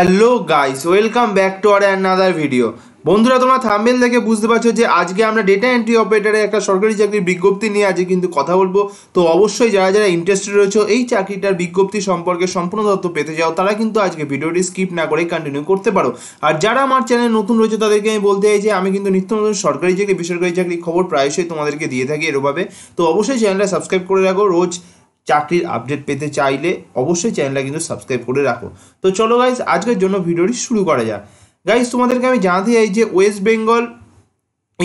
hello guys welcome back to our another video বন্ধুরা তোমরা থামবেল দেখে বুঝতে পারছো যে আজকে আমরা ডেটা এন্ট্রি অপারেটারের একটা সরকারি চাকরির বিজ্ঞপ্তি নিয়ে আজকে কিন্তু কথা বলবো তো অবশ্যই যারা যারা ইন্টারেস্টেড রয়েছে এই চাকরিটার বিজ্ঞপ্তি সম্পর্কে সম্পূর্ণ তথ্য পেতে যাও তারা কিন্তু আজকে ভিডিওটি স্কিপ না করে কন্টিনিউ করতে পারো আর যারা আমার চ্যানেল নতুন রয়েছে তাদেরকে আমি বলতে চাই যে আমি কিন্তু নিত্য নতুন সরকারি চাকরি বেসরকারি চাকরির খবর প্রায়শই তোমাদেরকে দিয়ে থাকি এরভাবে তো অবশ্যই চ্যানেলটা সাবস্ক্রাইব করে রাখো রোজ চাকরির আপডেট পেতে চাইলে অবশ্যই চ্যানেলটা কিন্তু সাবস্ক্রাইব করে রাখো তো চলো গাইজ আজকের জন্য ভিডিওটি শুরু করা যাক গাইজ তোমাদেরকে আমি জানাতে চাই যে ওয়েস্ট বেঙ্গল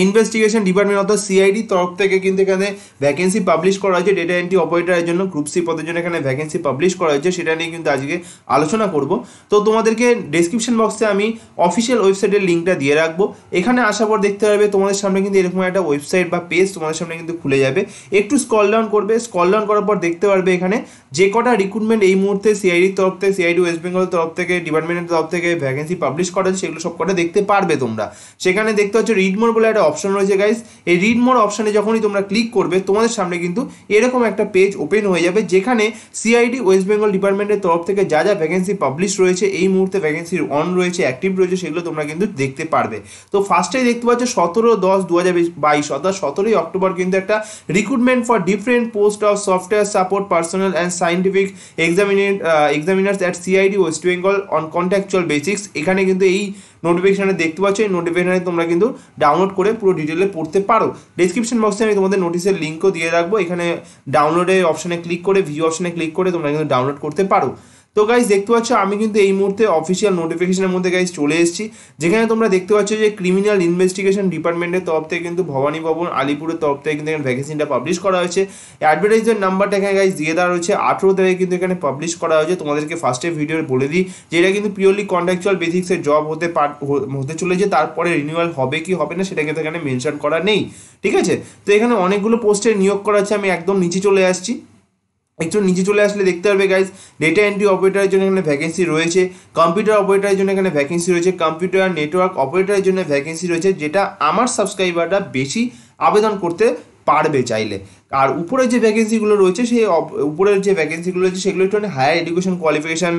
ইনভেস্টিগেশন ডিপার্টমেন্ট অর্থাৎ সিআইডি তরফ থেকে কিন্তু এখানে ভ্যাকেন্সি পাবলিশ করা হয়েছে ডেটা এন্ট্রি অপারেটারের জন্য গ্রুপ সি পদের জন্য এখানে ভ্যাকেন্সি পাবলিশ করা হয়েছে সেটা নিয়ে কিন্তু আজকে আলোচনা করব তো তোমাদেরকে ডেসক্রিপশন বক্সে আমি অফিসিয়াল ওয়েবসাইটের লিঙ্কটা দিয়ে রাখবো এখানে আসার পর দেখতে পাবে তোমাদের সামনে কিন্তু এরকম একটা ওয়েবসাইট বা পেজ তোমাদের সামনে কিন্তু খুলে যাবে একটু স্কল ডাউন করবে স্কল ডাউন করার পর দেখতে পারবে এখানে যে কটা রিক্রুটমেন্ট এই মুহূর্তে সিআইডির তরফ থেকে সিআইডি ওয়েস্ট বেঙ্গল তরফ থেকে ডিপার্টমেন্টের তরফ থেকে ভ্যাকেন্সি পাবলিশ করা হয়েছে সেগুলো সব কটা দেখতে পারবে তোমরা সেখানে দেখতে হচ্ছে রিডমোর বলে একটা অপশন রয়েছে গাইস এই রিড মোর অপশানে যখনই তোমরা ক্লিক করবে তোমাদের সামনে কিন্তু এরকম একটা পেজ ওপেন হয়ে যাবে যেখানে সিআইডি ওয়েস্ট বেঙ্গল ডিপার্টমেন্টের তরফ থেকে যা যা ভ্যাকেন্সি পাবলিশ রয়েছে এই মুহূর্তে ভ্যাকেন্সি অন রয়েছে অ্যাক্টিভ রয়েছে সেগুলো তোমরা কিন্তু দেখতে পারবে তো ফার্স্টেই দেখতে পাচ্ছ সতেরো দশ দু হাজার বাইশ অর্থাৎ সতেরোই অক্টোবর কিন্তু একটা recruitment for different post of software support personnel and scientific examine examiners at CID West Bengal on contractual basics এখানে কিন্তু এই নোটিফিকেশানে দেখতে পাচ্ছ এই নোটিফিকেশানে তোমরা কিন্তু ডাউনলোড করে পুরো ডিটেলে পড়তে পারো ডিসক্রিপশন বক্সে আমি তোমাদের নোটিশের লিঙ্কও দিয়ে রাখবো এখানে ডাউনলোডের অপশানে ক্লিক করে ভিউ অপশানে ক্লিক করে তোমরা কিন্তু ডাউনলোড করতে পারো তো গাইজ দেখতে পাচ্ছ আমি কিন্তু এই মুহূর্তে অফিসিয়াল নোটিফিকেশনের মধ্যে গাইজ চলে এসেছি যেখানে তোমরা দেখতে পাচ্ছ যে ক্রিমিনাল ইনভেস্টিগেশন ডিপার্টমেন্টের তরফ থেকে কিন্তু ভবানী ভবন আলিপুরের তরফ থেকে কিন্তু এখানে ভ্যাকেন্সিটা পাবলিশ করা হয়েছে অ্যাডভার্টাইজের নাম্বারটা এখানে গাইজ দিয়ে দেওয়া রয়েছে আঠেরো তারিখে কিন্তু এখানে পাবলিশ করা হয়েছে তোমাদেরকে ফার্স্টে ভিডিও বলে দিই যে এটা কিন্তু পিওরলি কন্ট্রাকচুয়াল বেসিক্সের জব হতে পার হতে চলেছে তারপরে রিনিউয়াল হবে কি হবে না সেটা কিন্তু এখানে মেনশন করা নেই ঠিক আছে তো এখানে অনেকগুলো পোস্টে নিয়োগ করা হচ্ছে আমি একদম নিচে চলে আসছি একটু নিচে চলে আসলে দেখতে পারবে গাইজ ডেটা এন্ট্রি অপারেটারের জন্য এখানে ভ্যাকেন্সি রয়েছে কম্পিউটার অপারেটারের জন্য এখানে ভ্যাকেন্সি রয়েছে কম্পিউটার নেটওয়ার্ক অপারেটারের জন্য ভ্যাকেন্সি রয়েছে যেটা আমার সাবস্ক্রাইবাররা বেশি আবেদন করতে পারবে চাইলে আর উপরের যে ভ্যাকেন্সিগুলো রয়েছে সেই উপরের যে ভ্যাকেন্সিগুলো রয়েছে সেগুলো একটু হায়ার এডুকেশন কোয়ালিফিকেশান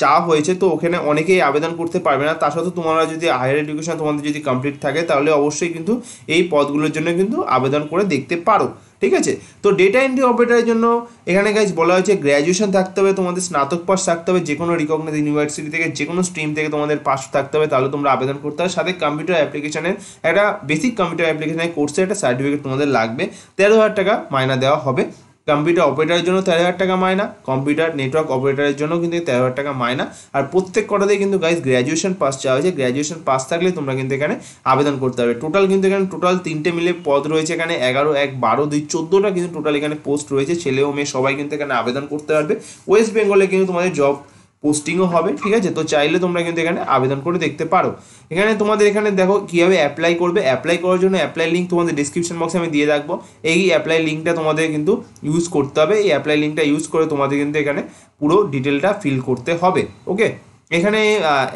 চাওয়া হয়েছে তো ওখানে অনেকেই আবেদন করতে পারবে না তার সত্ত্বেও তোমরা যদি হায়ার এডুকেশন তোমাদের যদি কমপ্লিট থাকে তাহলে অবশ্যই কিন্তু এই পদগুলোর জন্য কিন্তু আবেদন করে দেখতে পারো ঠিক আছে তো ডেটা এন্ট্রি অপারেটারের জন্য এখানে গাইজ বলা হয়েছে গ্র্যাজুয়েশন থাকতে হবে তোমাদের স্নাতক পাস থাকতে হবে যে কোনো রিকগনাইজ ইউনিভার্সিটি থেকে যে কোনো স্ট্রিম থেকে তোমাদের পাস থাকতে হবে তাহলে তোমরা আবেদন করতে হবে সাথে কম্পিউটার অ্যাপ্লিকেশনের একটা বেসিক কম্পিউটার অ্যাপ্লিকেশনের কোর্সের একটা সার্টিফিকেট তোমাদের লাগবে তেরো হাজার টাকা মাইনা দেওয়া হবে কম্পিউটার অপারেটারের জন্য তেরো হাজার টাকা মায়না কম্পিউটার নেটওয়ার্ক অপারেটারের জন্য কিন্তু তেরো হাজার টাকা মায়না আর প্রত্যেক কটাতেই কিন্তু গাইজ গ্র্যাজুয়েশন পাস চাওয়া হয়েছে গ্র্যাজুয়েশন পাস থাকলে তোমরা কিন্তু এখানে আবেদন করতে হবে টোটাল কিন্তু এখানে টোটাল তিনটে মিলে পদ রয়েছে এখানে এগারো এক বারো দুই চোদ্দোটা কিন্তু টোটাল এখানে পোস্ট রয়েছে ছেলে ও মেয়ে সবাই কিন্তু এখানে আবেদন করতে পারবে ওয়েস্ট বেঙ্গলে কিন্তু তোমাদের জব পোস্টিংও হবে ঠিক আছে তো চাইলে তোমরা কিন্তু এখানে আবেদন করে দেখতে পারো এখানে তোমাদের এখানে দেখো কীভাবে অ্যাপ্লাই করবে অ্যাপ্লাই করার জন্য অ্যাপ্লাই লিঙ্ক তোমাদের ডিসক্রিপশন বক্সে আমি দিয়ে রাখবো এই অ্যাপ্লাই লিঙ্কটা তোমাদের কিন্তু ইউজ করতে হবে এই অ্যাপ্লাই লিঙ্কটা ইউজ করে তোমাদের কিন্তু এখানে পুরো ডিটেলটা ফিল করতে হবে ওকে এখানে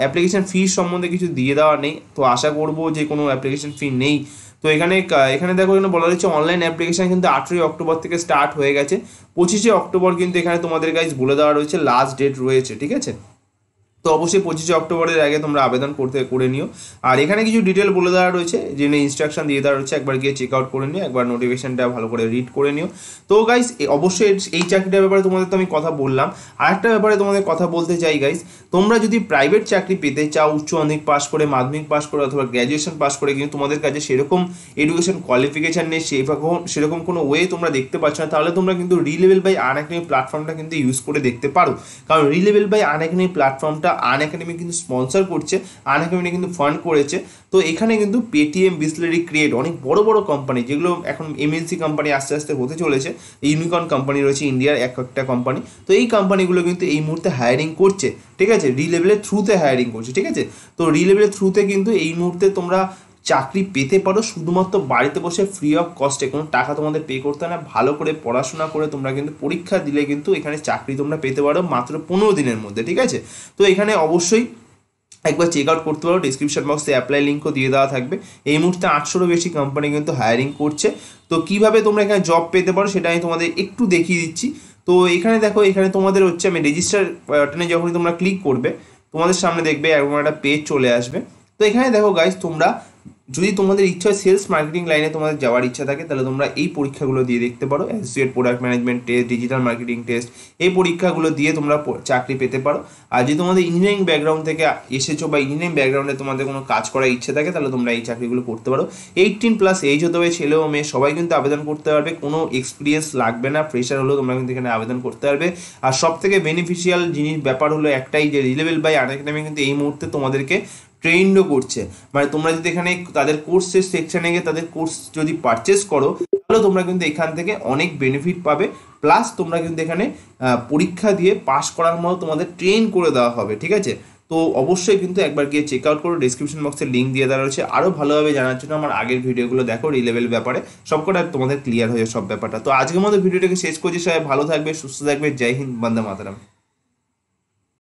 অ্যাপ্লিকেশন ফি সম্বন্ধে কিছু দিয়ে দেওয়া নেই তো আশা করবো যে কোনো অ্যাপ্লিকেশন ফি নেই তো এখানে এখানে দেখো এখানে বলা রয়েছে অনলাইন অ্যাপ্লিকেশান কিন্তু আঠেরোই অক্টোবর থেকে স্টার্ট হয়ে গেছে পঁচিশে অক্টোবর কিন্তু এখানে তোমাদের কাজ বলে দেওয়া রয়েছে লাস্ট ডেট রয়েছে ঠিক আছে তো অবশ্যই পঁচিশে অক্টোবরের আগে তোমরা আবেদন করতে করে নিও আর এখানে কিছু ডিটেল বলে দেওয়া রয়েছে যে ইনস্ট্রাকশন দিয়ে দেওয়া রয়েছে একবার গিয়ে চেক আউট করে নিও একবার নোটিফিকেশনটা ভালো করে রিড করে নিও তো গাইস অবশ্যই এই চাকরিটার ব্যাপারে তোমাদের তো আমি কথা বললাম আর একটা ব্যাপারে তোমাদের কথা বলতে চাই গাইস তোমরা যদি প্রাইভেট চাকরি পেতে চাও উচ্চ মাধ্যমিক পাস করে মাধ্যমিক পাস করে অথবা গ্র্যাজুয়েশন পাস করে কিন্তু তোমাদের কাছে সেরকম এডুকেশন কোয়ালিফিকেশান নেই সেই সেরকম কোনো ওয়ে তোমরা দেখতে পাচ্ছ না তাহলে তোমরা কিন্তু রিলেভেল বাই আনএকাডেমি প্ল্যাটফর্মটা কিন্তু ইউজ করে দেখতে পারো কারণ রিলেভেল বাই আনএকাডেমি প্ল্যাটফর্মটা সংস্থা আন একাডেমি কিন্তু স্পন্সর করছে আন একাডেমি কিন্তু ফান্ড করেছে তো এখানে কিন্তু পেটিএম বিসলারি ক্রিয়েট অনেক বড় বড় কোম্পানি যেগুলো এখন এমএনসি কোম্পানি আস্তে আস্তে হতে চলেছে ইউনিকর্ন কোম্পানি রয়েছে ইন্ডিয়ার এক একটা কোম্পানি তো এই কোম্পানিগুলো কিন্তু এই মুহূর্তে হায়ারিং করছে ঠিক আছে রিলেভেলের থ্রুতে হায়ারিং করছে ঠিক আছে তো রিলেভেলের থ্রুতে কিন্তু এই মুহূর্তে তোমরা চাকরি পেতে পারো শুধুমাত্র বাড়িতে বসে ফ্রি অফ কস্টে কোনো টাকা তোমাদের পে করতে না ভালো করে পড়াশোনা করে তোমরা কিন্তু পরীক্ষা দিলে কিন্তু এখানে চাকরি তোমরা পেতে পারো মাত্র পনেরো দিনের মধ্যে ঠিক আছে তো এখানে অবশ্যই একবার চেক আউট করতে পারো ডিসক্রিপশন বক্সে অ্যাপ্লাই লিঙ্কও দিয়ে দেওয়া থাকবে এই মুহূর্তে আটশোরও বেশি কোম্পানি কিন্তু হায়ারিং করছে তো কিভাবে তোমরা এখানে জব পেতে পারো সেটা আমি তোমাদের একটু দেখিয়ে দিচ্ছি তো এখানে দেখো এখানে তোমাদের হচ্ছে আমি রেজিস্টার বাটনে যখনই তোমরা ক্লিক করবে তোমাদের সামনে দেখবে এরকম একটা পেজ চলে আসবে তো এখানে দেখো গাইজ তোমরা যদি তোমাদের ইচ্ছা হয় সেলস মার্কেটিং লাইনে তোমাদের যাওয়ার ইচ্ছা থাকে তাহলে তোমরা এই পরীক্ষাগুলো দিয়ে দেখতে পারো associate product management test digital marketing test এই পরীক্ষাগুলো দিয়ে তোমরা চাকরি পেতে পারো আর যদি তোমাদের ইঞ্জিনিয়ারিং ব্যাকগ্রাউন্ড থেকে এসেছো বা ইঞ্জিনিয়ারিং ব্যাকগ্রাউন্ডে তোমাদের কোনো কাজ করার ইচ্ছে থাকে তাহলে তোমরা এই চাকরিগুলো করতে পারো এইটিন প্লাস এইজ হতে হবে ছেলে ও মেয়ে সবাই কিন্তু আবেদন করতে পারবে কোনো এক্সপিরিয়েন্স লাগবে না ফ্রেশার হলেও তোমরা কিন্তু এখানে আবেদন করতে পারবে আর সব থেকে বেনিফিশিয়াল জিনিস ব্যাপার হলো একটাই যে রিলেভেল বাই আনএকাডেমি কিন্তু এই মুহূর্তে তোমাদেরকে ট্রেন্ডও করছে মানে তোমরা যদি এখানে তাদের কোর্সের সেকশানে গিয়ে তাদের কোর্স যদি পারচেস করো তাহলে তোমরা কিন্তু এখান থেকে অনেক বেনিফিট পাবে প্লাস তোমরা কিন্তু এখানে পরীক্ষা দিয়ে পাস করার মতো তোমাদের ট্রেন করে দেওয়া হবে ঠিক আছে তো অবশ্যই কিন্তু একবার গিয়ে চেক আউট করো ডিসক্রিপশন বক্সে লিঙ্ক দিয়ে দেওয়া রয়েছে আরও ভালোভাবে জানার জন্য আমার আগের ভিডিওগুলো দেখো রিলেভেল ব্যাপারে সবকটা তোমাদের ক্লিয়ার হয়ে সব ব্যাপারটা তো আজকের মতো ভিডিওটাকে শেষ করছি সবাই ভালো থাকবে সুস্থ থাকবে জয় হিন্দ বন্দে মাতারাম